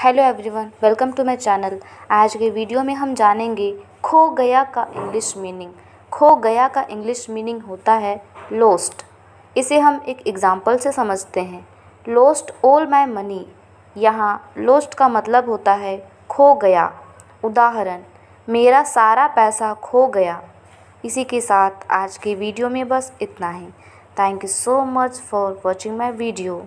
hello everyone welcome to my channel आज के video में हम जानेंगे खो गया का इंग्लिश मीनिंग खो गया का इंग्लिश मीनिंग होता है लोस्ट इसे हम एक एग्ज़ाम्पल से समझते हैं लोस्ट ऑल माय मनी यहाँ लोस्ट का मतलब होता है खो गया उदाहरण मेरा सारा पैसा खो गया इसी के साथ आज के वीडियो में बस इतना ही thank you so much for watching my video